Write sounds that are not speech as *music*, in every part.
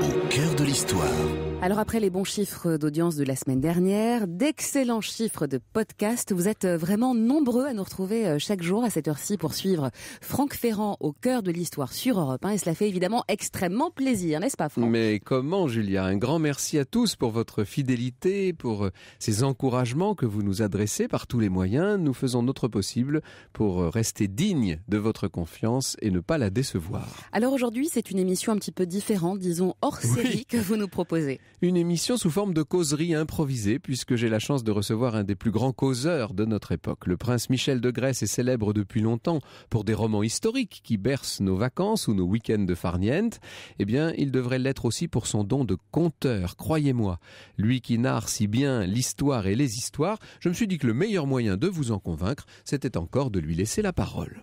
Au cœur de l'histoire. Alors après les bons chiffres d'audience de la semaine dernière, d'excellents chiffres de podcast, vous êtes euh, vraiment nombreux à nous retrouver euh, chaque jour à cette heure-ci pour suivre Franck Ferrand au cœur de l'histoire sur Europe 1 et cela fait évidemment extrêmement plaisir, n'est-ce pas Franck Mais comment Julia Un grand merci à tous pour votre fidélité, pour euh, ces encouragements que vous nous adressez par tous les moyens. Nous faisons notre possible pour rester dignes de votre confiance et ne pas la décevoir. Alors aujourd'hui c'est une émission un petit peu différente, disons que vous nous proposez. Une émission sous forme de causerie improvisée, puisque j'ai la chance de recevoir un des plus grands causeurs de notre époque. Le prince Michel de Grèce est célèbre depuis longtemps pour des romans historiques qui bercent nos vacances ou nos week-ends de farniente. Eh bien, il devrait l'être aussi pour son don de conteur, croyez-moi. Lui qui narre si bien l'histoire et les histoires, je me suis dit que le meilleur moyen de vous en convaincre, c'était encore de lui laisser la parole.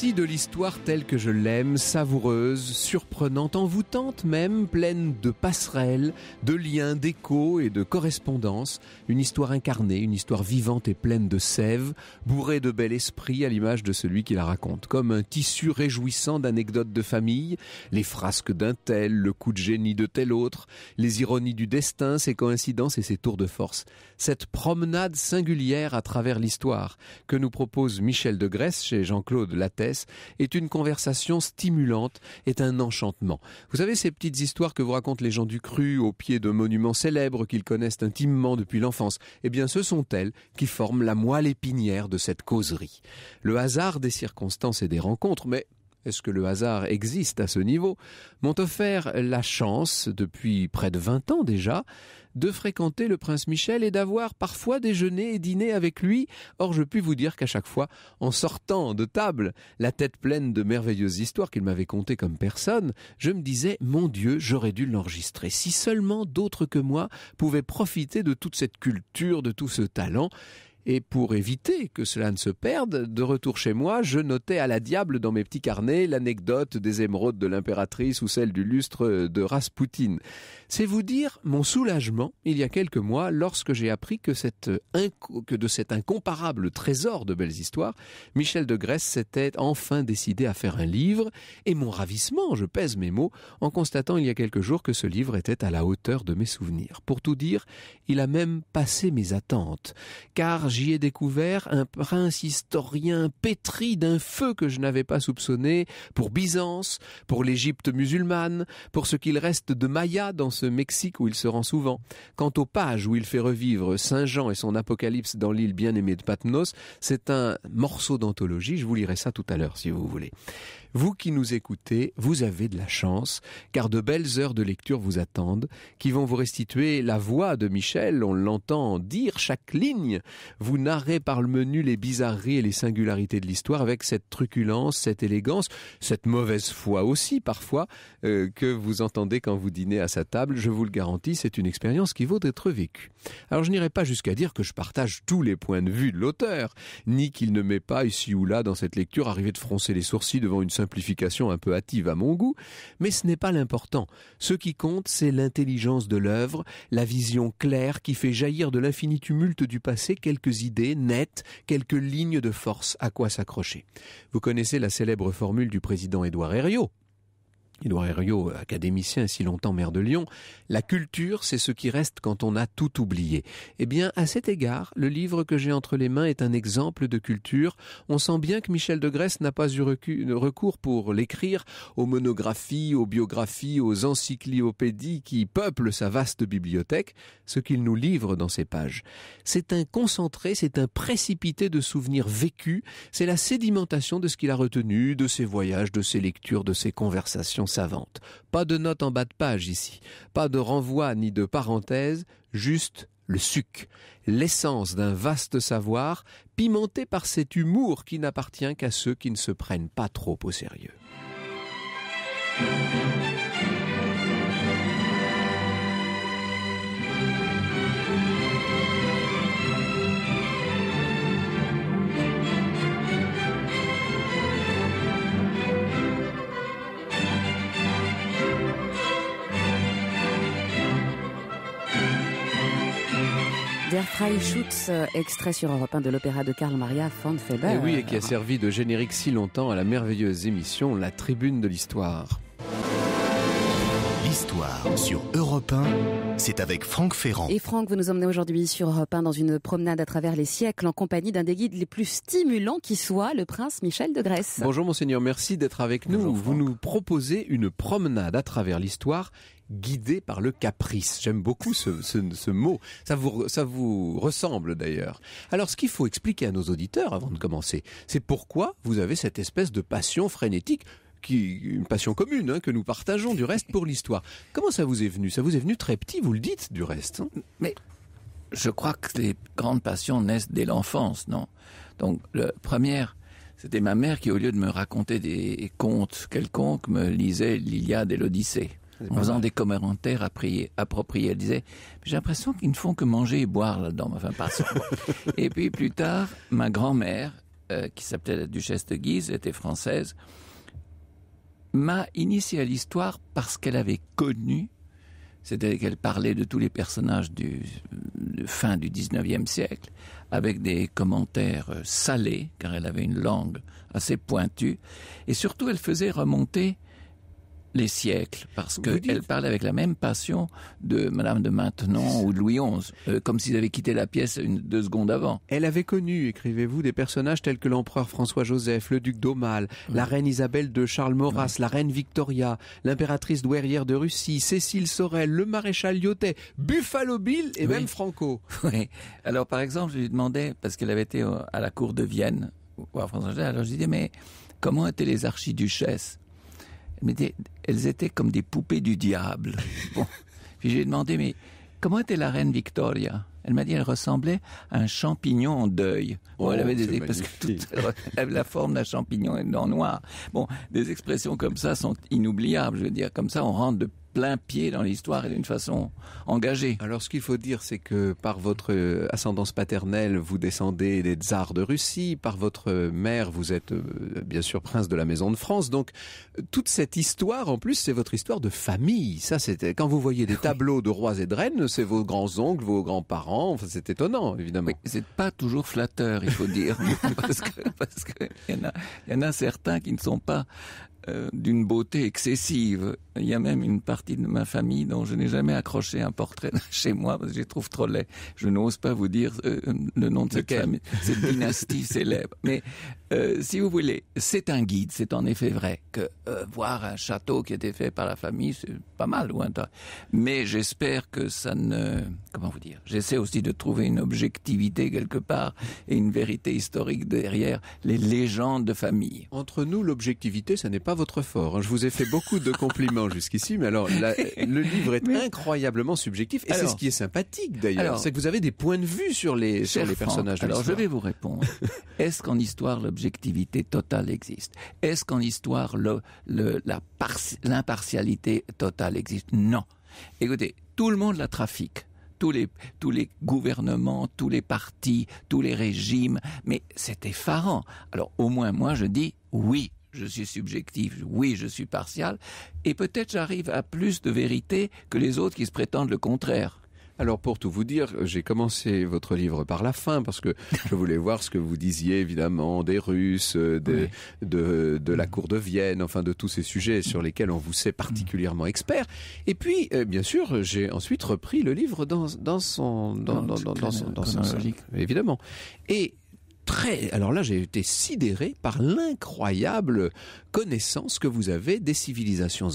de l'histoire telle que je l'aime, savoureuse, surprenante, envoûtante même, pleine de passerelles, de liens, d'échos et de correspondances, une histoire incarnée, une histoire vivante et pleine de sève, bourrée de bel esprit à l'image de celui qui la raconte, comme un tissu réjouissant d'anecdotes de famille, les frasques d'un tel, le coup de génie de tel autre, les ironies du destin, ses coïncidences et ses tours de force. Cette promenade singulière à travers l'histoire que nous propose Michel de Grèce chez Jean-Claude Lattès est une conversation stimulante, est un enchantement. Vous savez ces petites histoires que vous racontent les gens du cru au pied de monuments célèbres qu'ils connaissent intimement depuis l'enfance Eh bien ce sont elles qui forment la moelle épinière de cette causerie. Le hasard des circonstances et des rencontres, mais est-ce que le hasard existe à ce niveau, m'ont offert la chance, depuis près de 20 ans déjà, de fréquenter le prince Michel et d'avoir parfois déjeuné et dîné avec lui. Or, je puis vous dire qu'à chaque fois, en sortant de table, la tête pleine de merveilleuses histoires qu'il m'avait contées comme personne, je me disais, mon Dieu, j'aurais dû l'enregistrer. Si seulement d'autres que moi pouvaient profiter de toute cette culture, de tout ce talent, et pour éviter que cela ne se perde, de retour chez moi, je notais à la diable dans mes petits carnets l'anecdote des émeraudes de l'impératrice ou celle du lustre de Rasputin. C'est vous dire mon soulagement il y a quelques mois lorsque j'ai appris que, que de cet incomparable trésor de belles histoires, Michel de Grèce s'était enfin décidé à faire un livre et mon ravissement, je pèse mes mots, en constatant il y a quelques jours que ce livre était à la hauteur de mes souvenirs. Pour tout dire, il a même passé mes attentes, car j'y ai découvert un prince historien pétri d'un feu que je n'avais pas soupçonné pour Byzance, pour l'Égypte musulmane, pour ce qu'il reste de Maya dans ce Mexique où il se rend souvent. Quant aux pages où il fait revivre Saint Jean et son apocalypse dans l'île bien-aimée de Patmos, c'est un morceau d'anthologie, je vous lirai ça tout à l'heure si vous voulez. Vous qui nous écoutez, vous avez de la chance, car de belles heures de lecture vous attendent, qui vont vous restituer la voix de Michel, on l'entend dire chaque ligne, vous narrez par le menu les bizarreries et les singularités de l'histoire avec cette truculence, cette élégance, cette mauvaise foi aussi parfois, euh, que vous entendez quand vous dînez à sa table, je vous le garantis, c'est une expérience qui vaut d'être vécue. Alors je n'irai pas jusqu'à dire que je partage tous les points de vue de l'auteur, ni qu'il ne met pas ici ou là dans cette lecture arrivé de froncer les sourcils devant une simplification un peu hâtive à mon goût, mais ce n'est pas l'important. Ce qui compte, c'est l'intelligence de l'œuvre, la vision claire qui fait jaillir de l'infini tumulte du passé quelques idées nettes, quelques lignes de force à quoi s'accrocher. Vous connaissez la célèbre formule du président Édouard Herriot. Édouard Herriot, académicien et si longtemps maire de Lyon, la culture, c'est ce qui reste quand on a tout oublié. Eh bien, à cet égard, le livre que j'ai entre les mains est un exemple de culture. On sent bien que Michel de Grèce n'a pas eu recours pour l'écrire aux monographies, aux biographies, aux encyclopédies qui peuplent sa vaste bibliothèque, ce qu'il nous livre dans ses pages. C'est un concentré, c'est un précipité de souvenirs vécus, c'est la sédimentation de ce qu'il a retenu, de ses voyages, de ses lectures, de ses conversations savante. Pas de notes en bas de page ici, pas de renvoi ni de parenthèse, juste le suc, l'essence d'un vaste savoir, pimenté par cet humour qui n'appartient qu'à ceux qui ne se prennent pas trop au sérieux. Der Freischutz, euh, extrait sur Europe 1 de l'opéra de Karl Maria von Weber. Et eh oui, et qui a servi de générique si longtemps à la merveilleuse émission La Tribune de l'Histoire sur Europe 1, c'est avec Franck Ferrand. Et Franck, vous nous emmenez aujourd'hui sur Europe 1 dans une promenade à travers les siècles en compagnie d'un des guides les plus stimulants qui soit, le prince Michel de Grèce. Bonjour monseigneur, merci d'être avec nous. vous nous proposez une promenade à travers l'histoire guidée par le caprice. J'aime beaucoup ce, mot. Ça vous, ça vous ressemble d'ailleurs. Alors, ce qu'il faut expliquer à nos auditeurs avant de commencer, c'est pourquoi vous avez cette espèce de passion frénétique une passion commune hein, que nous partageons du reste pour l'histoire. Comment ça vous est venu Ça vous est venu très petit, vous le dites du reste. Hein Mais je crois que les grandes passions naissent dès l'enfance, non Donc, la première, c'était ma mère qui, au lieu de me raconter des contes quelconques, me lisait l'Iliade et l'Odyssée. En faisant des commentaires appropriés, elle disait J'ai l'impression qu'ils ne font que manger et boire là-dedans. Enfin, pas et puis plus tard, ma grand-mère, euh, qui s'appelait la duchesse de Guise, était française, m'a initié à l'histoire parce qu'elle avait connu, c'est-à-dire qu'elle parlait de tous les personnages du fin du 19e siècle, avec des commentaires euh, salés, car elle avait une langue assez pointue, et surtout elle faisait remonter les siècles, parce qu'elle parle avec la même passion de Madame de Maintenon ou de Louis XI, euh, comme s'ils avaient quitté la pièce deux secondes avant. Elle avait connu, écrivez-vous, des personnages tels que l'empereur François-Joseph, le duc d'Aumale, la reine Isabelle de Charles Maurras, la reine Victoria, l'impératrice douairière de Russie, Cécile Sorel, le maréchal Lyotet, Buffalo Bill et même Franco. *laughs* Oui. Alors par exemple, je lui demandais, parce qu'elle avait été euh, à la cour de Vienne, François alors je disais, mais comment étaient les archiduchesses elles étaient comme des poupées du diable. *laughs* Puis j'ai demandé, mais comment était la reine Victoria Elle m'a dit, elle ressemblait à un champignon en deuil. Bon, elle oh, avait des parce que la forme d'un champignon en noir. Bon, des expressions comme ça sont inoubliables. Je veux dire, comme ça, on rentre de plein pied dans l'histoire et d'une façon engagée. Alors ce qu'il faut dire, c'est que par votre euh, ascendance paternelle, vous descendez des tsars de Russie, par votre euh, mère, vous êtes euh, bien sûr prince de la Maison de France, donc toute cette histoire, en plus, c'est votre histoire de famille. Ça, c'était quand vous voyez des tableaux de rois et de reines, c'est vos grands-oncles, vos grands-parents, enfin, c'est étonnant, évidemment. Oui, c'est pas toujours flatteur, il faut dire, *laughs* parce que parce qu'il y en a certains qui ne sont pas euh, d'une beauté excessive. Il y a même une partie de ma famille dont je n'ai jamais accroché un portrait *laughs* chez moi parce que je les trouve trop laid. Je n'ose pas vous dire euh, le nom de cette famille, cette dynastie célèbre. Mais euh, si vous voulez, c'est un guide, c'est en effet vrai que euh, voir un château qui a été fait par la famille, c'est pas mal ou Mais j'espère que ça ne comment vous dire. J'essaie aussi de trouver une objectivité quelque part et une vérité historique derrière les légendes de famille. Entre nous, l'objectivité, ça n'est pas votre fort. Hein. Je vous ai fait beaucoup de compliments *laughs* jusqu'ici, mais alors le livre est incroyablement subjectif et c'est ce qui est sympathique d'ailleurs, c'est que vous avez des points de vue sur les sur les personnages. alors je vais vous répondre. *laughs* Est-ce qu'en histoire l'objectivité l'objectivité totale existe Est-ce qu'en histoire, l'impartialité totale existe Non. Écoutez, tout le monde la trafique. Tous les, tous les gouvernements, tous les partis, tous les régimes, mais c'est effarant. Alors au moins moi je dis oui, je suis subjectif, oui, je suis partial, et peut-être j'arrive à plus de vérité que les autres qui se prétendent le contraire. Alors pour tout vous dire, j'ai commencé votre livre par la fin parce que je voulais *laughs* voir ce que vous disiez évidemment des Russes, euh, de, la mm. cour de Vienne, enfin de tous ces sujets sur lesquels on vous sait particulièrement mm. expert. Et puis, euh, bien sûr, j'ai ensuite repris le livre dans, son dans, oh, son, évidemment. Et très... Alors là, j'ai été sidéré par l'incroyable connaissance que vous avez des civilisations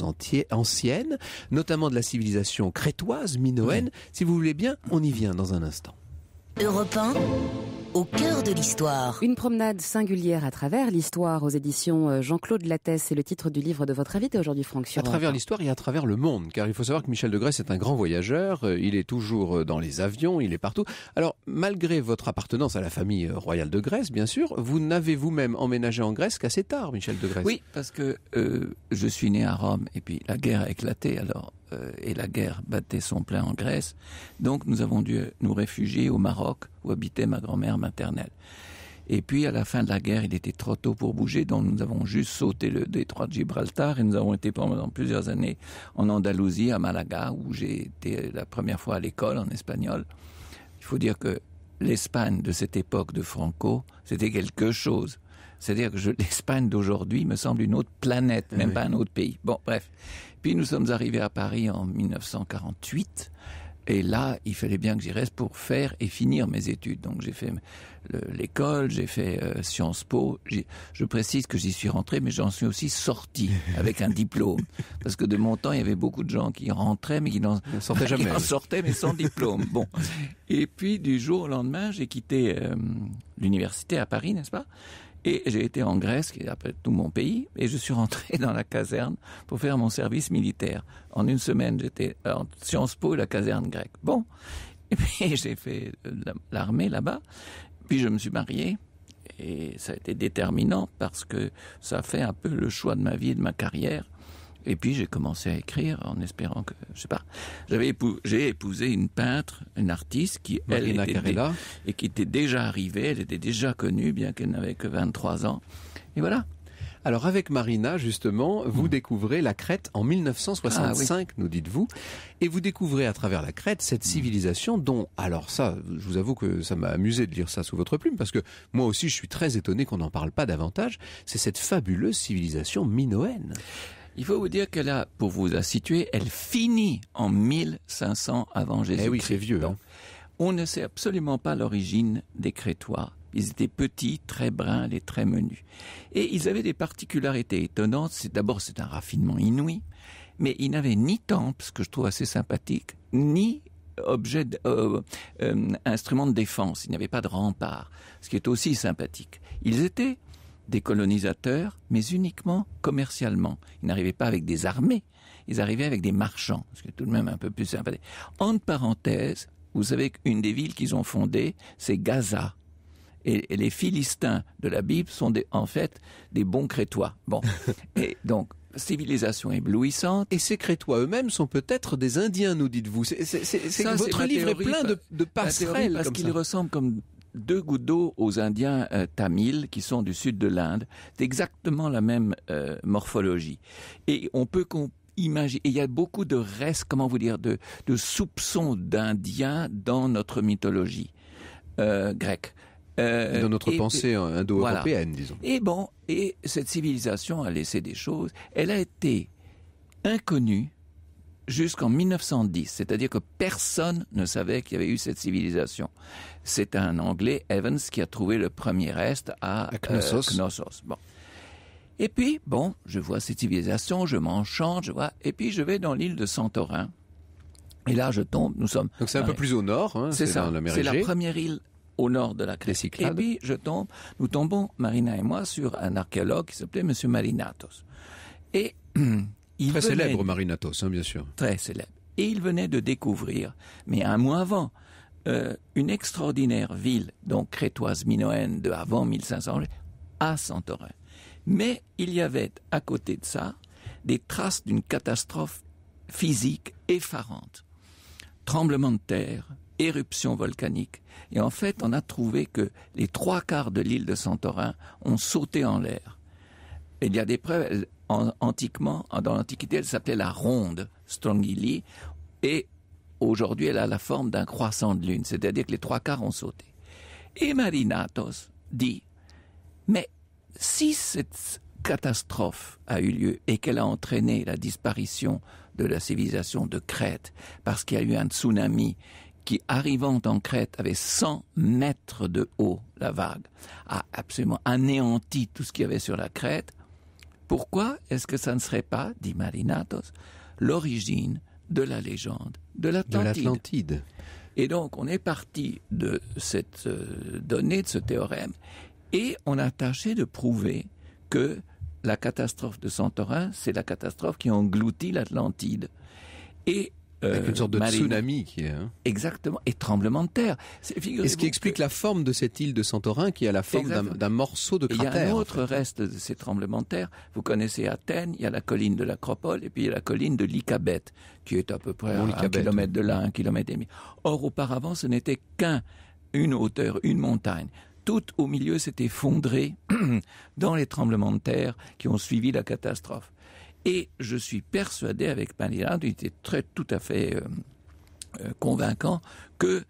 anciennes, notamment de la civilisation crétoise, minoenne. Si vous voulez bien, on y vient dans un instant. Europe au cœur de l'histoire. Une promenade singulière à travers l'histoire aux éditions euh, Jean-Claude Lattès. C'est le titre du livre de votre invité aujourd'hui, Franck À travers l'histoire et à travers le monde, car il faut savoir que Michel de Grèce est un grand voyageur. Euh, il est toujours euh, dans les avions, il est partout. Alors, malgré votre appartenance à la famille royale de Grèce, bien sûr, vous n'avez vous-même emménagé en Grèce qu'assez tard, Michel de Grèce. Oui, parce que je suis né à Rome et puis la guerre a éclaté alors et la guerre battait son plein en Grèce. Donc nous avons dû nous réfugier au Maroc où habitait ma grand-mère maternelle. Et puis, à la fin de la guerre, il était trop tôt pour bouger, donc nous avons juste sauté le détroit de Gibraltar et nous avons été pendant plusieurs années en Andalousie, à Malaga, où j'ai été la première fois à l'école en espagnol. Il faut dire que l'Espagne de cette époque de Franco, c'était quelque chose. C'est-à-dire que l'Espagne d'aujourd'hui me semble une autre planète, même pas un autre pays. Bon, bref. Puis nous sommes arrivés à Paris en 1948 et là, il fallait bien que j'y reste pour faire et finir mes études. Donc j'ai fait l'école, j'ai fait euh, Sciences Po. Je précise que j'y suis rentré, mais j'en suis aussi sorti *laughs* avec un diplôme. Parce que de mon temps, il y avait beaucoup de gens qui rentraient, mais qui n'en sortaient jamais. *laughs* Qui en sortaient, mais sans diplôme. *laughs* Bon. Et puis, du jour au lendemain, j'ai quitté euh, l'université à Paris, n'est-ce pas et j'ai été en Grèce, qui est après tout mon pays, et je suis rentré *laughs* dans la caserne pour faire mon service militaire. En une semaine, j'étais en Sciences Po la caserne grecque. Bon, *laughs* et puis j'ai fait l'armée là-bas, puis je me suis marié, et ça a été déterminant parce que ça a fait un peu le choix de ma vie et de ma carrière. Et puis j'ai commencé à écrire en espérant que, je sais pas, j'avais j'ai épousé une peintre, une artiste qui, elle, était, et qui était déjà arrivée, elle était déjà connue, bien qu'elle n'avait que 23 ans. Et voilà. Alors avec Marina, justement, vous hmm. découvrez la Crète en 1965, ah nous dites-vous, et vous découvrez à travers la Crète cette hmm. civilisation dont, alors ça, je vous avoue que ça m'a amusé de lire ça sous votre plume, parce que moi aussi je suis très étonné qu'on n'en parle pas davantage, c'est cette fabuleuse civilisation minoenne. Il faut vous dire que là, pour vous la situer, elle finit en 1500 avant Jésus-Christ. Eh oui, c'est vieux. Hein. On ne sait absolument pas l'origine des Crétois. Ils étaient petits, très bruns, les très menus. Et ils avaient des particularités étonnantes. d'abord, c'est un raffinement inouï, mais ils n'avaient ni temple, ce que je trouve assez sympathique, ni euh, objet euh, euh, instrument de défense. Ils n'avaient pas de rempart, ce qui est aussi sympathique. Ils étaient des colonisateurs, mais uniquement commercialement. Ils n'arrivaient pas avec des armées, ils arrivaient avec des marchands, ce qui est tout de même un peu plus sympa Entre parenthèses, vous savez qu'une des villes qu'ils ont fondées, c'est Gaza. Et, les Philistins de la Bible sont en fait des bons Crétois. Bon, *laughs* et donc civilisation éblouissante. Et ces Crétois eux-mêmes sont peut-être des Indiens, nous dites-vous. Votre livre est plein de, de passerelles. Parce qu'ils ressemblent comme deux gouttes d'eau aux Indiens euh, tamils qui sont du sud de l'Inde. C'est exactement la même euh, morphologie. Et on peut imaginer, il y a beaucoup de restes, comment vous dire, de, de soupçons d'Indiens dans notre mythologie euh, grecque. dans notre pensée hein, indo-européenne, disons. Et bon, et cette civilisation a laissé des choses. Elle a été inconnue jusqu'en 1910, c'est-à-dire que personne ne savait qu'il y avait eu cette civilisation. C'est un Anglais, Evans, qui a trouvé le premier reste à, euh, Knossos. Bon. Et puis, bon, je vois cette civilisation, je m'enchante, je vois, et puis je vais dans l'île de Santorin. Et là, je tombe, nous sommes... Donc c'est un peu plus au nord, hein, c'est ça, c'est la première île au nord de la Crète. Et puis, je tombe, nous tombons, Marina et moi, sur un archéologue qui s'appelait Monsieur Marinatos. Et *clears throat* Il très célèbre, Marinatos, hein, bien sûr. Très célèbre. Et il venait de découvrir, mais un mois avant, euh, une extraordinaire ville, donc crétoise minoenne de avant 1500, à Santorin. Mais il y avait à côté de ça des traces d'une catastrophe physique effarante. Tremblement de terre, éruption volcanique. Et en fait, on a trouvé que les trois quarts de l'île de Santorin ont sauté en l'air. Il y a des preuves. dans l'Antiquité, elle s'appelait la ronde, Strongili, et aujourd'hui, elle a la forme d'un croissant de lune, c'est-à-dire que les trois quarts ont sauté. Et Marinatos dit, mais si cette catastrophe a eu lieu et qu'elle a entraîné la disparition de la civilisation de Crète, parce qu'il y a eu un tsunami qui, arrivant en Crète, avait 100 mètres de haut, la vague, a absolument anéanti tout ce qu'il y avait sur la Crète, pourquoi est-ce que ça ne serait pas, dit Marinatos, l'origine de la légende de l'Atlantide Et donc on est parti de cette euh, donnée, de ce théorème, et on a tâché de prouver que la catastrophe de Santorin, c'est la catastrophe qui engloutit l'Atlantide. Et euh, Avec une sorte de tsunami hein. Exactement, et tremblement de terre. et ce qui explique la forme de cette île de Santorin qui a la forme d'un, morceau de cratère. Il y a un autre hein. reste de ces tremblements de terre. Vous connaissez Athènes, il y a la colline de l'Acropole et puis il y a la colline de Lycabette qui est à peu près un kilomètre de là, un kilomètre et demi. Or, auparavant, ce n'était qu'une une hauteur, une montagne tout au milieu s'est effondré *clears throat* dans les tremblements de terre qui ont suivi la catastrophe. Et je suis persuadé avec Panillard, il était très tout à fait euh, euh, convaincant que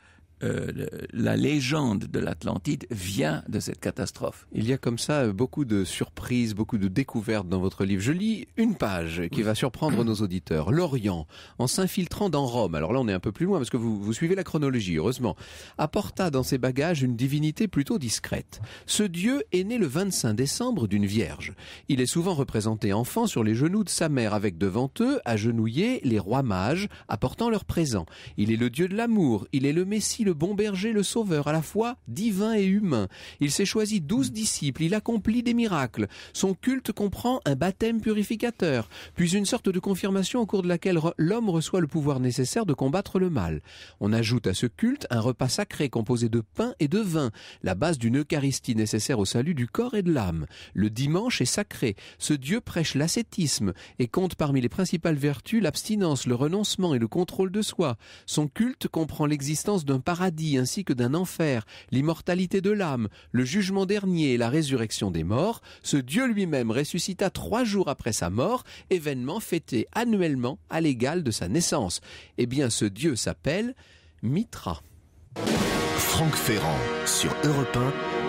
euh, la légende de l'Atlantide vient de cette catastrophe. Il y a comme ça euh, beaucoup de surprises, beaucoup de découvertes dans votre livre. Je lis une page qui va surprendre *clears throat* nos auditeurs. L'Orient, en s'infiltrant dans Rome, alors là on est un peu plus loin parce que vous, suivez la chronologie, heureusement, apporta dans ses bagages une divinité plutôt discrète. Ce dieu est né le 25 décembre d'une vierge. Il est souvent représenté enfant sur les genoux de sa mère avec devant eux, agenouillés, les rois mages, apportant leur présent. Il est le dieu de l'amour, il est le messie, bon berger le sauveur, à la fois divin et humain. Il s'est choisi douze disciples, il accomplit des miracles. Son culte comprend un baptême purificateur, puis une sorte de confirmation au cours de laquelle l'homme reçoit le pouvoir nécessaire de combattre le mal. On ajoute à ce culte un repas sacré composé de pain et de vin, la base d'une Eucharistie nécessaire au salut du corps et de l'âme. Le dimanche est sacré. Ce Dieu prêche l'ascétisme et compte parmi les principales vertus l'abstinence, le renoncement et le contrôle de soi. Son culte comprend l'existence d'un ainsi que d'un enfer, l'immortalité de l'âme, le jugement dernier et la résurrection des morts, ce Dieu lui-même ressuscita trois jours après sa mort, événement fêté annuellement à l'égal de sa naissance. Eh bien, ce Dieu s'appelle Mitra. Ferrand sur Europe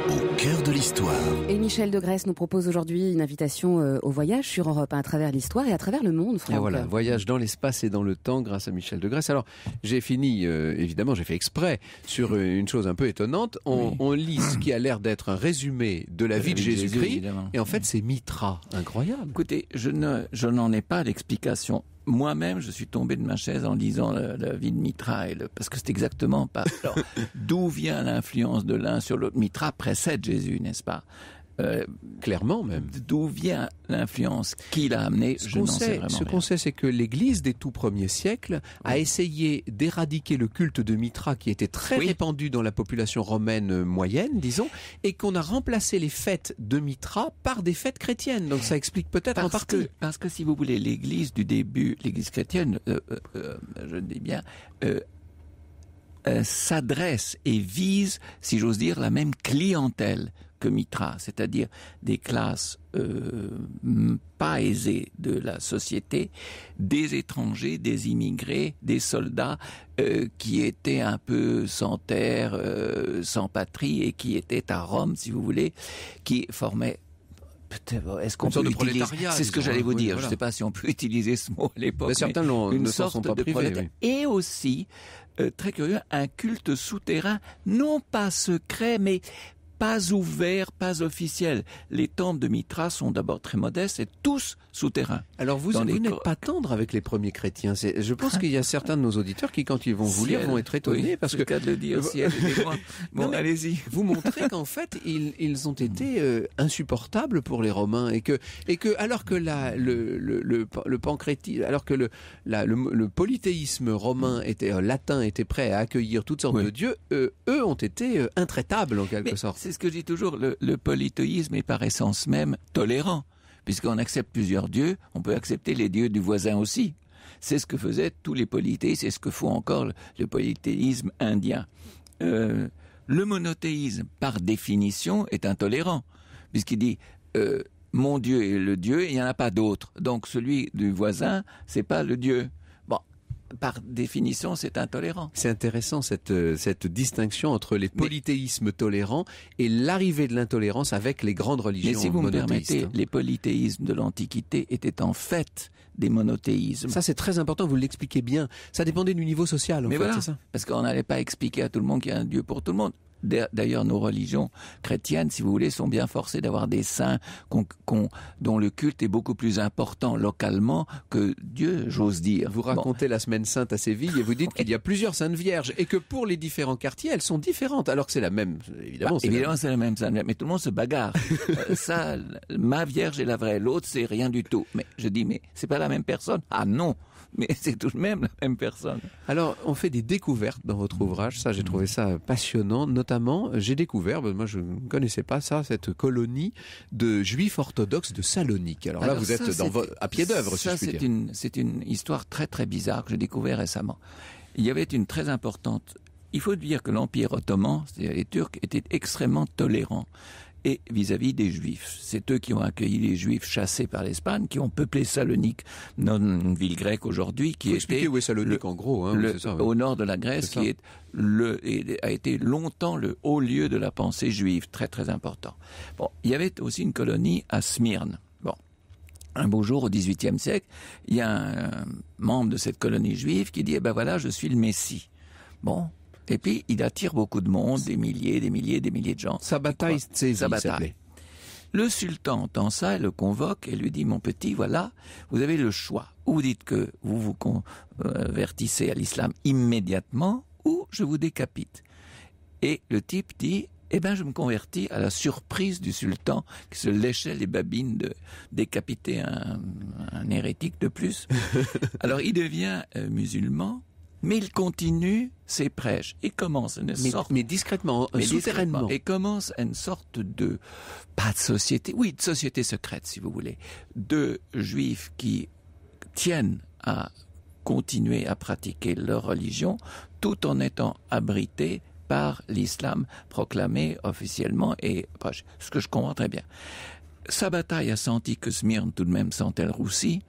au cœur de l'histoire. Et Michel de Grèce nous propose aujourd'hui une invitation euh, au voyage sur Europe, à travers l'histoire et à travers le monde, voilà, voyage dans l'espace et dans le temps grâce à Michel de Grèce. Alors, j'ai fini, euh, évidemment, j'ai fait exprès sur euh, une chose un peu étonnante. On, lit ce qui a l'air d'être un résumé de la, vie, de Jésus-Christ. et en fait, c'est Mitra. Incroyable. Écoutez, je n'en ai pas d'explication moi-même, je suis tombé de ma chaise en lisant la, vie de Mitra, parce que c'est exactement pas. *laughs* d'où vient l'influence de l'un sur l'autre Mitra précède Jésus, n'est-ce pas euh, Clairement même. D'où vient l'influence Qui l'a amené Ce qu'on sait, c'est que l'Église des tout premiers siècles a essayé d'éradiquer le culte de Mitra qui était très répandu dans la population romaine euh, moyenne, disons, et qu'on a remplacé les fêtes de Mitra par des fêtes chrétiennes. Donc ça explique peut-être en partie. parce que si vous voulez, l'Église du début, l'Église chrétienne, euh, je dis bien, s'adresse et vise, si j'ose dire, la même clientèle. Mitra, c'est-à-dire des classes euh, pas aisées de la société, des étrangers, des immigrés, des soldats euh, qui étaient un peu sans terre, euh, sans patrie et qui étaient à Rome, si vous voulez, qui formaient est-ce qu'on peut utiliser C'est ce que j'allais hein. vous dire. Je ne sais pas si on peut *laughs* utiliser ce mot à l'époque. certains une sorte sont pas de privés, Et aussi, très curieux, un culte souterrain, non pas secret, mais pas ouvert, pas officiel. Les temples de Mitra sont d'abord très modestes et tous souterrains. Alors vous, vous n'êtes pas tendre avec les premiers chrétiens. Je pense ah. qu'il y a certains de nos auditeurs qui, quand ils vont vous lire, vont être étonnés parce que... cas de le dire, aussi. *laughs* Bon, allez-y. Vous montrez qu'en fait, ils, ont hmm. été euh, insupportables pour les Romains et que, et que alors que la, le, le, alors que le, polythéisme romain était, euh, latin était prêt à accueillir toutes sortes de dieux, euh, eux ont été intraitables en quelque sorte c'est ce que je dis toujours, le, polythéisme est par essence même tolérant, puisqu'on accepte plusieurs dieux, on peut accepter les dieux du voisin aussi. C'est ce que faisaient tous les polythéistes, c'est ce que font encore le, polythéisme indien. Euh, le monothéisme, par définition, est intolérant, puisqu'il dit euh, mon Dieu est le Dieu, il n'y en a pas d'autre. Donc celui du voisin, c'est pas le Dieu par définition, c'est intolérant. C'est intéressant cette, euh, distinction entre les polythéismes tolérants et l'arrivée de l'intolérance avec les grandes religions Mais si vous me permettez, les polythéismes de l'Antiquité étaient en fait des monothéismes. Ça, c'est très important, vous l'expliquez bien. Ça dépendait du niveau social, en mais fait, Parce qu'on n'allait pas expliquer à tout le monde qu'il y a un Dieu pour tout le monde. D'ailleurs, nos religions chrétiennes, si vous voulez, sont bien forcées d'avoir des saints dont le culte est beaucoup plus important localement que Dieu, j'ose dire. Vous racontez la semaine sainte à Séville et vous dites *laughs* qu'il y a plusieurs saintes vierges et que pour les différents quartiers, elles sont différentes, alors que c'est la même, évidemment. Bah, évidemment, c'est la même sainte mais tout le monde se bagarre. *laughs* Euh, ça, ma vierge est la vraie, l'autre c'est rien du tout. Mais je dis, mais c'est pas la même personne. Ah non, *laughs* mais c'est tout de même la même personne. Alors, on fait des découvertes dans votre mm. ouvrage, ça j'ai mm. trouvé ça passionnant, notamment j'ai découvert, ben, moi je ne connaissais pas ça, cette colonie de juifs orthodoxes de Salonique. Alors, là, vous êtes à pied d'œuvre, si je c'est une histoire très très bizarre que j'ai découvert récemment. Il y avait une très importante il faut dire que l'Empire ottoman, cest à les Turcs, était extrêmement tolérant et vis-à-vis des Juifs. C'est eux qui ont accueilli les Juifs chassés par l'Espagne, qui ont peuplé Salonique, une ville grecque aujourd'hui, qui était où est Salonique en gros, hein, ça, au nord de la Grèce, qui est le, a été longtemps le haut lieu de la pensée juive, très très important. Bon, il y avait aussi une colonie à Smyrne. Bon, un beau jour au XVIIIe siècle, il y a un membre de cette colonie juive qui dit, eh ben voilà, je suis le Messie. Bon, et puis, il attire beaucoup de monde, des milliers, des milliers, des milliers de gens. Sa bataille, c'est sa bataille. Le sultan entend ça et le convoque et lui dit, mon petit, voilà, vous avez le choix. Ou vous dites que vous vous convertissez euh, à l'islam immédiatement, ou je vous décapite. Et le type dit, eh ben, je me convertis à la surprise du sultan qui se léchait les babines de décapiter un hérétique de plus. Alors, il devient euh, musulman mais il continue ses prêches et commence une mais, sorte... Euh, mais discrètement, souterrainement. et commence une sorte de... Pas de société, oui, de société secrète, si vous voulez, de juifs qui tiennent à continuer à pratiquer leur religion tout en étant abrités par l'islam proclamé officiellement et ce que je comprends très bien. bataille a senti que Smyrne tout de même sentait le roussi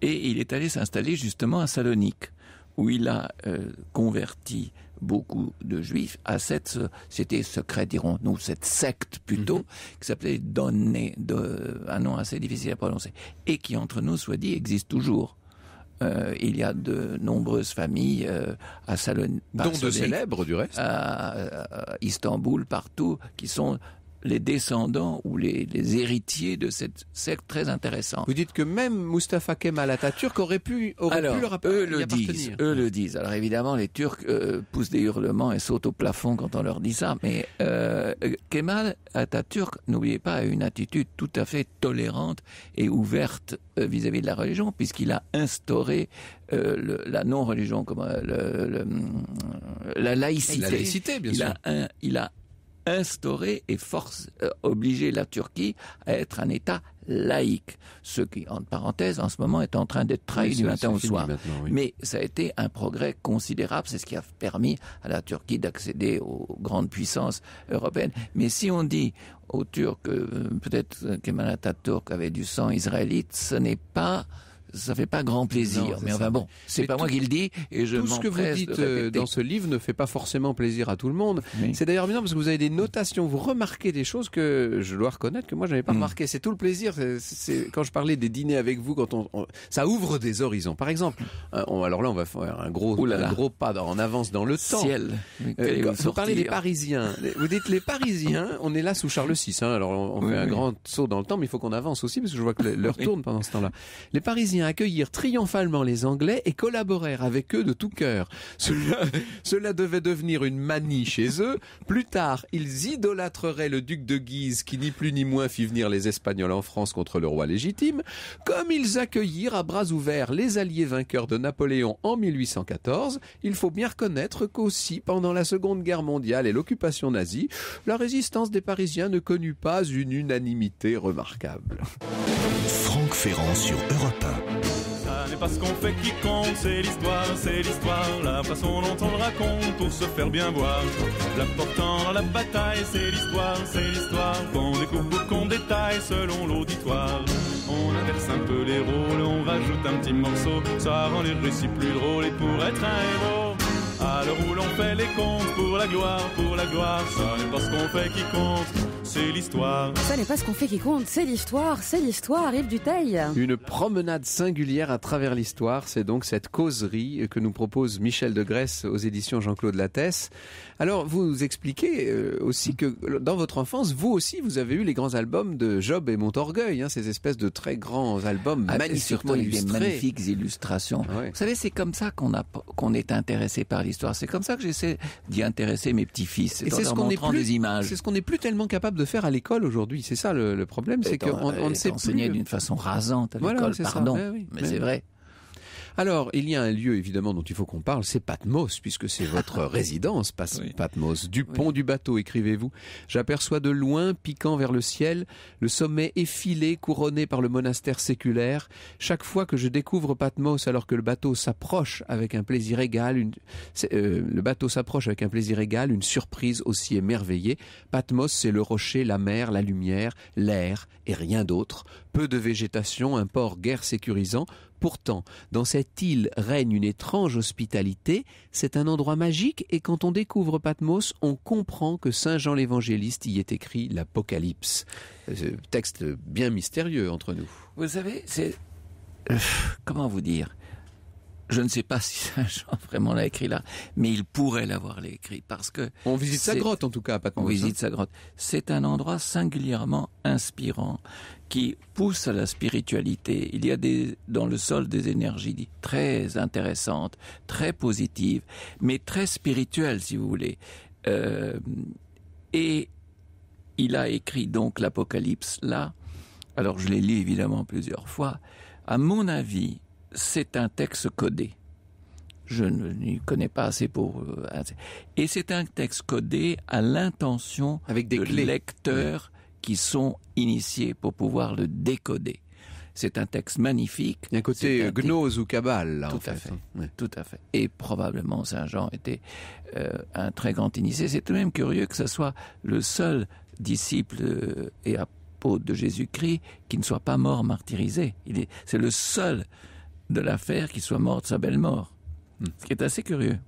et il est allé s'installer justement à Salonique où il a euh, converti beaucoup de juifs à cette c'était secret dirons-nous cette secte plutôt mhm. qui s'appelait Donné de un nom assez difficile à prononcer et qui entre nous soit dit existe toujours euh, il y a de nombreuses familles euh, à Salon, dont de célèbres du reste, à, Istanbul, partout, qui sont les descendants ou les, héritiers de cette secte très intéressante. Vous dites que même Mustafa Kemal Atatürk aurait pu, aurait pu leur eux le disent, eux le disent. Alors évidemment, les Turcs euh, poussent des hurlements et sautent au plafond quand on leur dit ça, mais euh, Kemal Atatürk, n'oubliez pas, a une attitude tout à fait tolérante et ouverte euh, vis-à-vis de la religion, puisqu'il a instauré la non-religion, comme le, hum, la laïcité. La laïcité, bien il A il a instaurer et force, euh, obliger la Turquie à être un État laïque, ce qui, en parenthèse, en ce moment est en train d'être trahi du matin au soir. Mais ça a été un progrès considérable, c'est ce qui a permis à la Turquie d'accéder aux grandes puissances européennes. Mais si on dit aux Turcs, euh, peut-être que Turk avait du sang israélite, ce n'est pas ça fait pas grand plaisir. mais enfin bon, c'est pas moi qui le dis et je Tout ce que vous dites euh, dans ce livre ne fait pas forcément plaisir à tout le monde. C'est d'ailleurs mignon parce que vous avez des notations, vous remarquez des choses que je dois reconnaître que moi je n'avais pas hmm. remarqué. C'est tout le plaisir. C'est quand je parlais des dîners avec vous, quand on, ça ouvre des horizons. Par exemple, hein, alors là on va faire un gros, gros pas en avance dans le temps. Ciel. Euh, vous, parlez des Parisiens. vous dites les Parisiens. On est là sous Charles VI. Hein. alors on, fait un grand saut dans le temps, mais il faut qu'on avance aussi parce que je vois que l'heure tourne pendant ce temps-là. Les Parisiens accueillir triomphalement les Anglais et collaborèrent avec eux de tout cœur. Cela, *laughs* cela devait devenir une manie chez eux. Plus tard, ils idolâtreraient le duc de Guise qui ni plus ni moins fit venir les Espagnols en France contre le roi légitime, comme ils accueillirent à bras ouverts les alliés vainqueurs de Napoléon en 1814, il faut bien reconnaître qu'aussi pendant la Seconde Guerre mondiale et l'occupation nazie, la résistance des Parisiens ne connut pas une unanimité remarquable sur n'est pas ce qu'on fait qui compte, c'est l'histoire, c'est l'histoire, la façon dont on le raconte pour se faire bien voir. L'important dans la bataille, c'est l'histoire, c'est l'histoire qu'on découvre, ou qu'on détaille selon l'auditoire. On inverse un peu les rôles, on rajoute un petit morceau, ça rend les récits plus drôles et pour être un héros. À où l'on fait les comptes pour la gloire, pour la gloire, ça n'est pas ce qu'on fait qui compte c'est l'histoire. Ça n'est pas ce qu'on fait qui compte, c'est l'histoire, c'est l'histoire, du Duteil. Une promenade singulière à travers l'histoire, c'est donc cette causerie que nous propose Michel de Grèce aux éditions Jean-Claude Lattès. Alors, vous expliquez euh, aussi que dans votre enfance, vous aussi, vous avez eu les grands albums de Job et Montorgueil, hein, ces espèces de très grands albums ah, surtout avec Des magnifiques illustrations. Vous savez, c'est comme ça qu'on qu'on est intéressé par l'histoire. C'est comme ça que j'essaie d'y intéresser mes petits-fils. c'est ce qu'on est plus, des images. C'est ce qu'on n'est plus tellement capable de faire à l'école aujourd'hui. C'est ça le, problème, c'est qu'on on ne sait enseigné d'une façon rasante à l'école. pardon, eh mais c'est vrai. Alors, il y a un lieu évidemment dont il faut qu'on parle, c'est Patmos, puisque c'est *laughs* votre résidence, Patmos. Du pont du bateau, écrivez-vous. J'aperçois de loin, piquant vers le ciel, le sommet effilé, couronné par le monastère séculaire. Chaque fois que je découvre Patmos, alors que le bateau s'approche avec un plaisir égal, euh, le bateau s'approche avec un plaisir égal, une surprise aussi émerveillée. Patmos, c'est le rocher, la mer, la lumière, l'air et rien d'autre. Peu de végétation, un port guère sécurisant, Pourtant, dans cette île règne une étrange hospitalité, c'est un endroit magique et quand on découvre Patmos, on comprend que Saint Jean l'Évangéliste y est écrit l'Apocalypse. Euh, texte bien mystérieux entre nous. Vous savez, c'est... Euh, comment vous dire je ne sais pas *laughs* si Saint-Jean vraiment l'a écrit là, mais il pourrait l'avoir écrit parce que on visite sa grotte en tout cas, pas On hein. visite sa grotte. C'est un endroit singulièrement inspirant qui pousse à la spiritualité. Il y a des, dans le sol des énergies très intéressantes, très positives, mais très spirituelles si vous voulez. Euh, et il a écrit donc l'Apocalypse là. Alors je l'ai lu évidemment plusieurs fois. À mon avis, c'est un texte codé. Je ne ne connais pas assez pour. Euh, et c'est un texte codé à l'intention Avec des de lecteurs qui sont initiés pour pouvoir le décoder. C'est un texte magnifique. D'un côté gnose ou cabale, tout À fait. Hein. Tout à fait. Et probablement Saint Jean était euh, un très grand initié. C'est tout de même curieux que ce soit le seul disciple euh, et apôtre de Jésus-Christ qui ne soit pas mort martyrisé. Il est, c'est le seul de l'affaire qui soit morte sa belle mort. Hmm. Ce qui est assez curieux.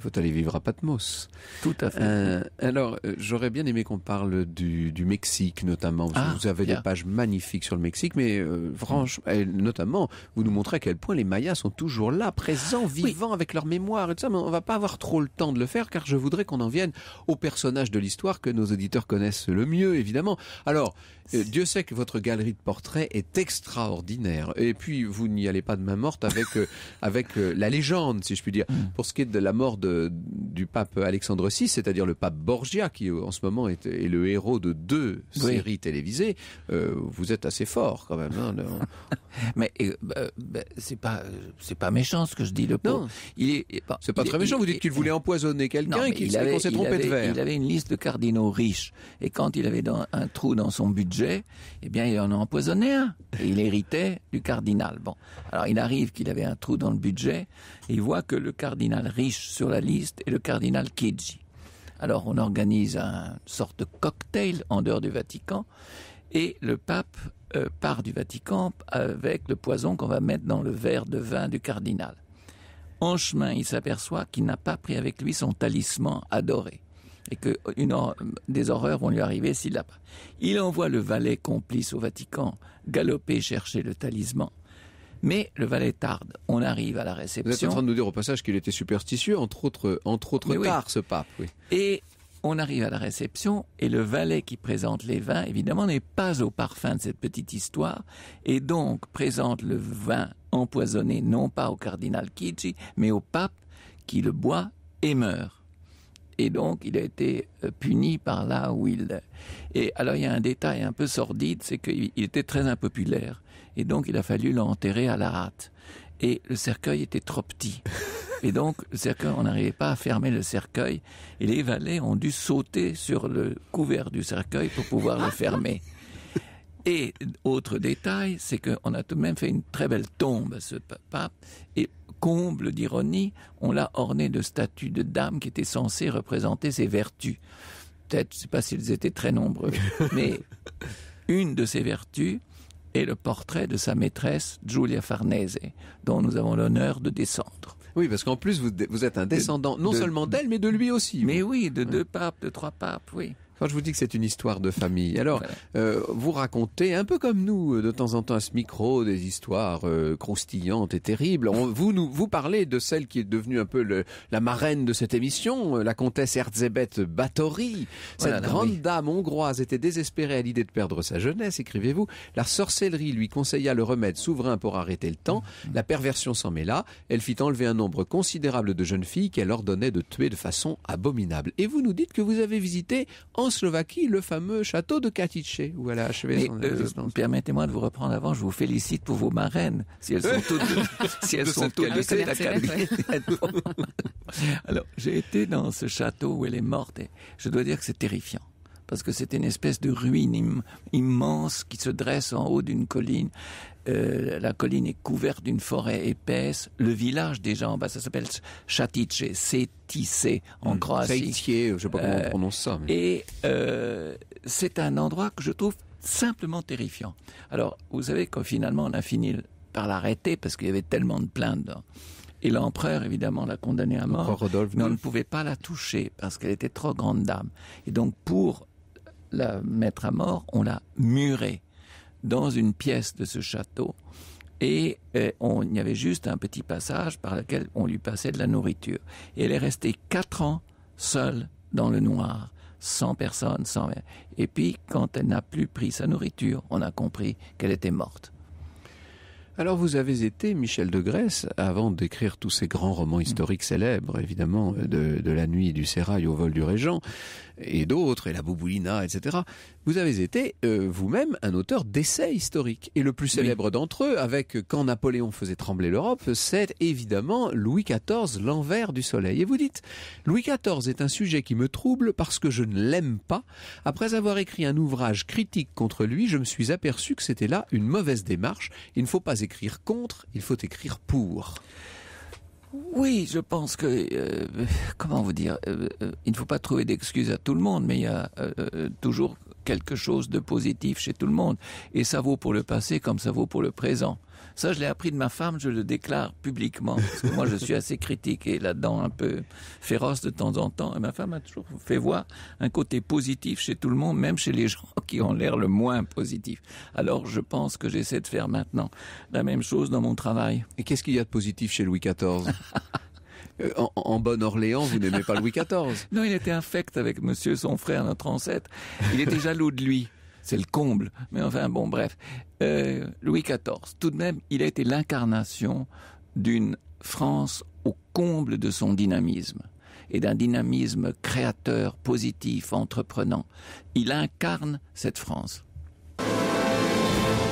Il faut aller vivre à Patmos. Tout à fait. Euh, alors, euh, j'aurais bien aimé qu'on parle du, Mexique, notamment. Ah, vous avez des pages magnifiques sur le Mexique, mais euh, franchement, mm. notamment, vous nous montrez à quel point les Mayas sont toujours là, présents, vivants, avec leur mémoire et tout ça. Mais on va pas avoir trop le temps de le faire, car je voudrais qu'on en vienne au personnage de l'histoire que nos auditeurs connaissent le mieux, évidemment. Alors, Dieu sait que votre galerie de portraits est extraordinaire. Et puis, vous n'y allez pas de main morte avec, avec la légende, si je puis dire. Mm. Pour ce qui est de la mort de euh, du pape Alexandre VI, c'est-à-dire le pape Borgia, qui euh, en ce moment est, le héros de deux séries télévisées, euh, vous êtes assez fort quand même. Hein, *laughs* mais bah, bah, c'est pas c'est pas méchant ce que je dis, le pape. Il est c'est pas très méchant. vous dites qu'il voulait empoisonner quelqu'un et qu'il s'est trompé de verre. Il avait une liste de cardinaux riches et quand il avait un trou dans son budget, eh bien il en a empoisonné un il héritait du cardinal. Bon, alors il arrive qu'il avait un trou dans le budget il voit que le cardinal riche sur la liste est le cardinal Kiji Alors on organise un sorte de cocktail en dehors du Vatican et le pape euh, part du Vatican avec le poison qu'on va mettre dans le verre de vin du cardinal. En chemin, il s'aperçoit qu'il n'a pas pris avec lui son talisman adoré et que euh, des horreurs vont lui arriver s'il l'a pas. Il envoie le valet complice au Vatican galoper chercher le talisman mais le valet tarde. On arrive à la réception. Vous êtes en train de nous dire au passage qu'il était superstitieux, entre autres, entre autres tard, ce pape. Et on arrive à la réception et le valet qui présente les vins, évidemment, n'est pas au parfum de cette petite histoire et donc présente le vin empoisonné non pas au cardinal Kiji, mais au pape qui le boit et meurt et donc il a été euh, puni par là où il. Et alors il y a un détail un peu sordide, c'est qu'il était très impopulaire et donc il a fallu l'enterrer à la hâte. Et le cercueil était trop petit. *laughs* Et donc, on n'arrivait pas à fermer le cercueil. Et les valets ont dû sauter sur le couvert du cercueil pour pouvoir le fermer. *laughs* Et autre détail, c'est qu'on a tout de même fait une très belle tombe, à ce pape. Et comble d'ironie, on l'a orné de statues de dames qui étaient censées représenter ses vertus. Peut-être, je ne sais pas s'ils étaient très nombreux, *laughs* mais une de ses vertus, et le portrait de sa maîtresse Giulia Farnese, dont nous avons l'honneur de descendre. Oui, parce qu'en plus, vous, êtes un descendant non seulement d'elle, mais de lui aussi. Mais oui, de deux papes, de trois papes, oui je vous dis que c'est une histoire de famille, *laughs* alors euh, vous racontez un peu comme nous euh, de temps en temps à ce micro des histoires euh, croustillantes et terribles. vous nous vous parlez de celle qui est devenue un peu la marraine de cette émission, la comtesse Herzébeth Bathory. Cette grande dame hongroise était désespérée à l'idée de perdre sa jeunesse, écrivez-vous. La sorcellerie lui conseilla le remède souverain pour arrêter le temps. Mm-hmm. La perversion s'en mêla. Elle fit enlever un nombre considérable de jeunes filles qu'elle ordonnait de tuer de façon abominable. Et vous nous dites que vous avez visité en en Slovaquie le fameux château de Katice où elle a achevé son euh, Permettez-moi de vous reprendre avant, je vous félicite pour vos marraines, si elles sont toutes *laughs* si elles sont toutes Alors, j'ai été dans ce château où elle est morte et je dois dire que c'est terrifiant parce que c'est une espèce de ruine immense qui se dresse en haut d'une colline. Euh, la colline est couverte d'une forêt épaisse. Le village des gens, bas, ça s'appelle Chatice, c'est tissé en hmm. Croatie. Euh, je sais pas comment on euh, prononce ça. Et c'est un endroit que je trouve simplement terrifiant. Alors, vous savez que finalement on a fini par l'arrêter parce qu'il y avait tellement de plaintes. Et l'empereur, évidemment, l'a condamnée à mort. Rodolphe on ne pouvait pas la toucher parce qu'elle était trop grande dame. Et donc, pour la mettre à mort, on l'a murée dans une pièce de ce château et euh, on, il y avait juste un petit passage par lequel on lui passait de la nourriture. Et elle est restée quatre ans seule dans le noir, sans personne, sans Et puis, quand elle n'a plus pris sa nourriture, on a compris qu'elle était morte. Alors vous avez été, Michel de Grèce, avant d'écrire tous ces grands romans historiques célèbres, évidemment, de, de la nuit du sérail au vol du régent, et d'autres, et la Bouboulina, etc. Vous avez été euh, vous-même un auteur d'essais historiques. Et le plus célèbre d'entre eux, avec Quand Napoléon faisait trembler l'Europe, c'est évidemment Louis XIV, l'envers du soleil. Et vous dites, Louis XIV est un sujet qui me trouble parce que je ne l'aime pas. Après avoir écrit un ouvrage critique contre lui, je me suis aperçu que c'était là une mauvaise démarche. Il ne faut pas écrire contre, il faut écrire pour. Oui, je pense que euh, comment vous dire, euh, euh, il ne faut pas trouver d'excuses à tout le monde, mais il y a toujours quelque chose de positif chez tout le monde, et ça vaut pour le passé comme ça vaut pour le présent. Ça, je l'ai appris de ma femme, je le déclare publiquement. Parce que moi, je suis assez critique et là-dedans un peu féroce de temps en temps. Et ma femme a toujours fait voir un côté positif chez tout le monde, même chez les gens qui ont l'air le moins positif. Alors, je pense que j'essaie de faire maintenant la même chose dans mon travail. Et qu'est-ce qu'il y a de positif chez Louis XIV euh, en bonne Orléans, vous n'aimez pas Louis XIV. non, il était infect avec monsieur, son frère, notre ancêtre. Il était jaloux de lui c'est le comble. Mais enfin, bon, bref. Euh, Louis XIV, tout de même, il a été l'incarnation d'une France au comble de son dynamisme et d'un dynamisme créateur, positif, entreprenant. Il incarne cette France.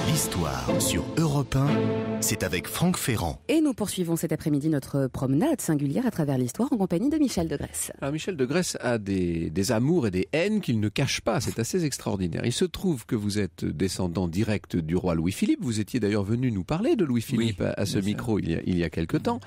L'histoire sur Europe 1, c'est avec Franck Ferrand. Et nous poursuivons cet après-midi notre promenade singulière à travers l'histoire en compagnie de Michel de Grèce. Alors ah, Michel de Grèce a des, amours et des haines qu'il ne cache pas, c'est assez extraordinaire. Il se trouve que vous êtes descendant direct du roi Louis-Philippe, vous étiez d'ailleurs venu nous parler de Louis-Philippe à, ce micro il y, a, quelque quelques mm-hmm. temps.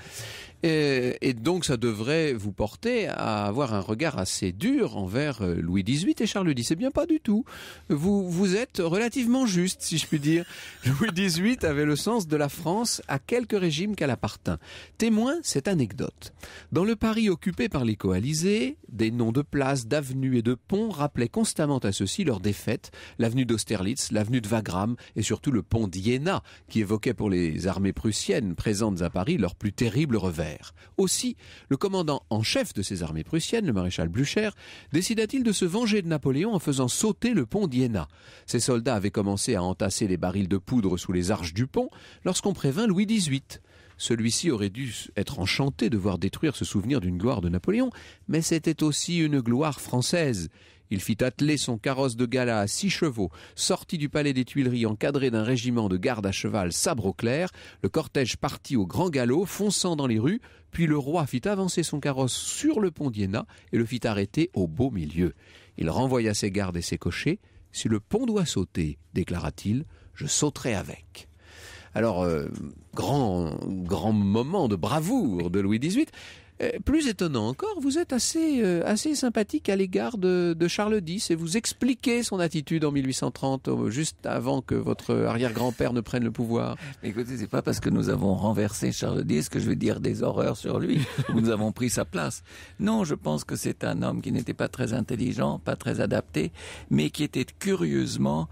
Et, et, donc ça devrait vous porter à avoir un regard assez dur envers euh, Louis XVIII et Charles X. C'est bien pas du tout. Vous, vous êtes relativement juste, si je puis dire. Louis XVIII avait le sens de la France à quelque régime qu'elle appartint. Témoin cette anecdote. Dans le Paris occupé par les coalisés, des noms de places, d'avenues et de ponts rappelaient constamment à ceux-ci leur défaite. l'avenue d'Austerlitz, l'avenue de Wagram et surtout le pont d'Iéna, qui évoquait pour les armées prussiennes présentes à Paris leur plus terrible revers. Aussi, le commandant en chef de ces armées prussiennes, le maréchal Blücher, décida-t-il de se venger de Napoléon en faisant sauter le pont d'Iéna. Ses soldats avaient commencé à entasser les barils de poudre sous les arches du pont lorsqu'on prévint Louis XVIII. Celui-ci aurait dû être enchanté de voir détruire ce souvenir d'une gloire de Napoléon, mais c'était aussi une gloire française. Il fit atteler son carrosse de gala à six chevaux, sorti du palais des Tuileries encadré d'un régiment de gardes à cheval sabre au clair, le cortège partit au grand galop, fonçant dans les rues, puis le roi fit avancer son carrosse sur le pont d'Iéna et le fit arrêter au beau milieu. Il renvoya ses gardes et ses cochers. Si le pont doit sauter, déclara-t-il, je sauterai avec. Alors, euh, grand, grand moment de bravoure de Louis XVIII. Euh, plus étonnant encore, vous êtes assez, euh, assez sympathique à l'égard de, Charles X et vous expliquez son attitude en 1830, juste avant que votre arrière-grand-père ne prenne le pouvoir. écoutez, c'est pas parce que nous avons renversé Charles X que je vais dire des horreurs sur lui, *laughs* nous avons pris sa place. Non, je pense que c'est un homme qui n'était pas très intelligent, pas très adapté, mais qui était curieusement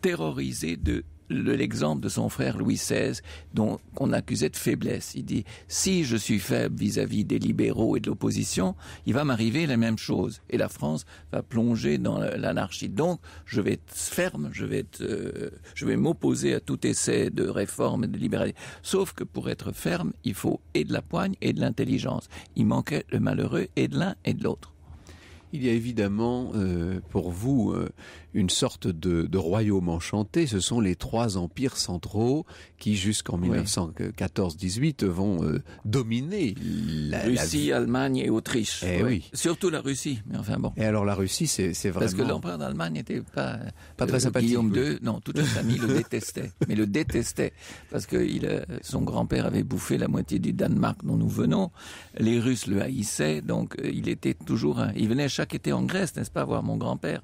terrorisé de l'exemple de son frère Louis XVI, dont on accusait de faiblesse. Il dit si je suis faible vis-à-vis des libéraux et de l'opposition, il va m'arriver la même chose, et la France va plonger dans l'anarchie. Donc, je vais être ferme, je vais euh, je vais m'opposer à tout essai de réforme et de libéralisme. Sauf que pour être ferme, il faut et de la poigne et de l'intelligence. Il manquait le malheureux et de l'un et de l'autre. Il y a évidemment euh, pour vous euh, une sorte de, royaume enchanté. Ce sont les trois empires centraux qui, jusqu'en 1914-18, vont euh, dominer la Russie, Allemagne et Autriche. Et eh oui. Surtout la Russie, mais enfin bon. Et alors la Russie, c'est vraiment... Parce que l'empereur d'Allemagne n'était pas... Pas très euh, sympathique. Guillaume II, non, toute la famille le *laughs* détestait. Mais le détestait parce que euh, son grand-père avait bouffé la moitié du Danemark dont nous venons. Les Russes le haïssaient, donc il était toujours... Il venait chaque été en Grèce, n'est-ce pas, voir mon grand-père.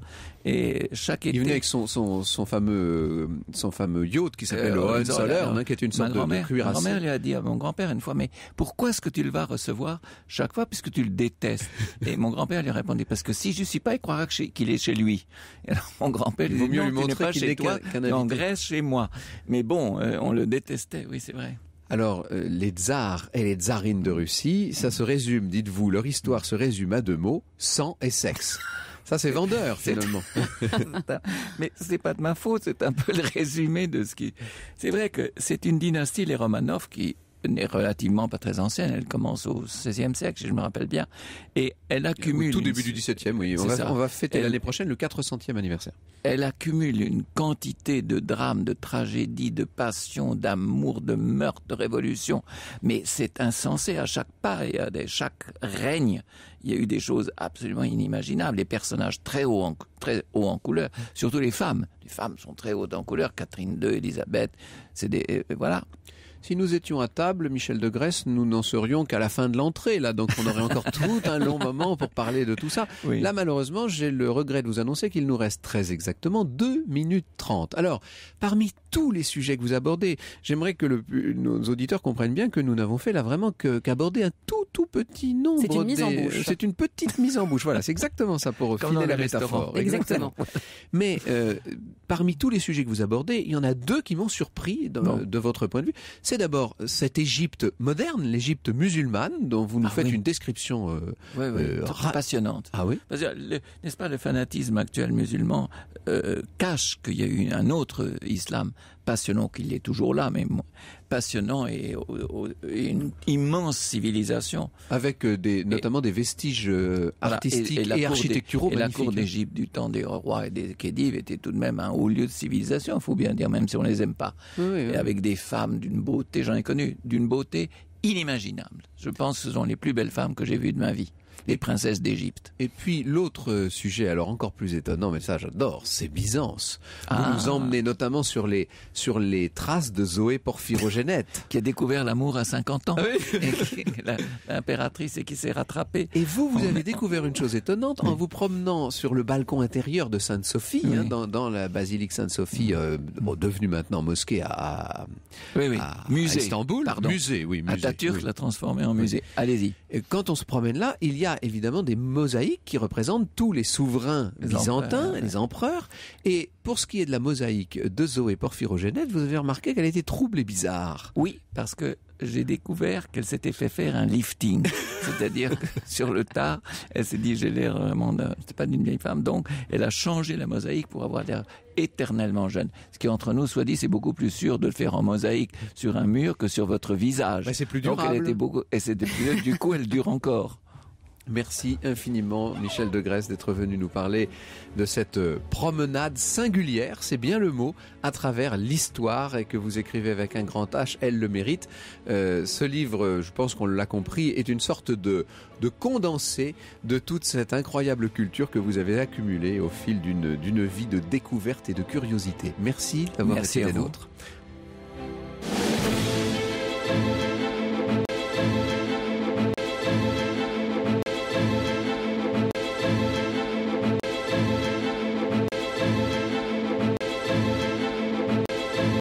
Et chaque Il venait avec son, fameux, euh, son yacht qui s'appelle euh, Hohenzollern, oh hein, qui est une sorte de, Ma grand-mère lui a dit à mon grand-père une fois, mais pourquoi est-ce que tu le vas recevoir chaque fois puisque tu le détestes *laughs* Et mon grand-père lui répondait, parce que si je ne suis pas, il croira qu'il est chez lui. mon grand-père lui dit, mieux lui montrer pas chez toi, en Grèce, chez moi. Mais bon, euh, on le détestait, oui, c'est vrai. Alors, euh, les tsars et les tsarines de Russie, ça se résume, dites-vous, leur histoire se résume à deux mots, sang et sexe. Ça, c'est vendeur, *laughs* finalement. Mais c'est pas de ma faute, c'est un peu le résumé de ce qui... C'est vrai que c'est une dynastie, les Romanov, qui n'est relativement pas très ancienne. Elle commence au XVIe siècle, si je me rappelle bien. Et elle accumule... Au tout début du XVIIe, oui. On va, fêter l'année prochaine le 400e anniversaire. Elle accumule une quantité de drames, de tragédies, de passions, d'amour, de meurtres, de révolutions. Mais c'est insensé. À chaque pas et à chaque règne, il y a eu des choses absolument inimaginables. Les personnages très hauts en, très haut en couleur, surtout les femmes. Les femmes sont très hautes en couleur. Catherine II, Elisabeth, c'est des... Euh, voilà. Si nous étions à table, Michel de Grèce, nous n'en serions qu'à la fin de l'entrée, là. Donc, on aurait encore *laughs* tout un long moment pour parler de tout ça. Là, malheureusement, j'ai le regret de vous annoncer qu'il nous reste très exactement 2 minutes 30. Alors, parmi tous les sujets que vous abordez, j'aimerais que nos auditeurs comprennent bien que nous n'avons fait là vraiment qu'aborder un tout petit nombre. C'est une petite mise en bouche. Voilà, c'est exactement ça pour *laughs* finir la métaphore. Exactement. *laughs* Mais euh, parmi tous les sujets que vous abordez, il y en a deux qui m'ont surpris de votre point de vue. C'est d'abord cette Égypte moderne, l'Égypte musulmane, dont vous nous ah faites une description euh, euh, passionnante. Ah oui. N'est-ce pas le fanatisme actuel musulman cache qu'il y a eu un autre islam passionnant qu'il est toujours là, mais passionnant et, une immense civilisation. Avec euh, notamment des vestiges euh, artistiques et, architecturaux. et la cour d'Égypte du temps des rois et des Khédives était tout de même un haut lieu de civilisation, faut bien dire, même si on les aime pas. avec des femmes d'une beauté, j'en ai connu, d'une beauté inimaginable. Je pense que ce sont les plus belles femmes que j'ai vues de ma vie les princesses d'Égypte. Et puis l'autre euh, sujet, alors encore plus étonnant, mais ça j'adore, c'est Byzance. Vous ah. nous emmenez notamment sur les, sur les traces de Zoé Porphyrogénète. *laughs* qui a découvert l'amour à 50 ans, ah oui. *laughs* l'impératrice, et qui s'est rattrapée. Et vous, vous oh, avez découvert une chose étonnante en vous promenant sur le balcon intérieur de Sainte-Sophie, hein, dans, la basilique Sainte-Sophie, euh, devenue maintenant mosquée à, à, musée. À Istanbul. Pardon. Musée, oui. Musée, Atatürk l'a transformée en musée. Allez-y. Et quand on se promène là, il y a a évidemment des mosaïques qui représentent tous les souverains byzantins, les empereurs. Et pour ce qui est de la mosaïque de Zoé Porphyrogenète, vous avez remarqué qu'elle était trouble et bizarre. Oui, parce que j'ai découvert qu'elle s'était fait faire un lifting. *laughs* C'est-à-dire que sur le tard, elle s'est dit, j'ai l'air vraiment euh, euh, c'était c'est pas d'une vieille femme. Donc, elle a changé la mosaïque pour avoir l'air éternellement jeune. Ce qui, entre nous, soit dit, c'est beaucoup plus sûr de le faire en mosaïque sur un mur que sur votre visage. Mais c'est plus durable. Donc, était beaucoup, et c'était plus, du coup, elle dure encore. Merci infiniment, Michel de Grèce, d'être venu nous parler de cette euh, promenade singulière, c'est bien le mot, à travers l'histoire et que vous écrivez avec un grand H, elle le mérite. Euh, ce livre, euh, je pense qu'on l'a compris, est une sorte de, de condensé de toute cette incroyable culture que vous avez accumulée au fil d'une vie de découverte et de curiosité. Merci d'avoir été à nôtre.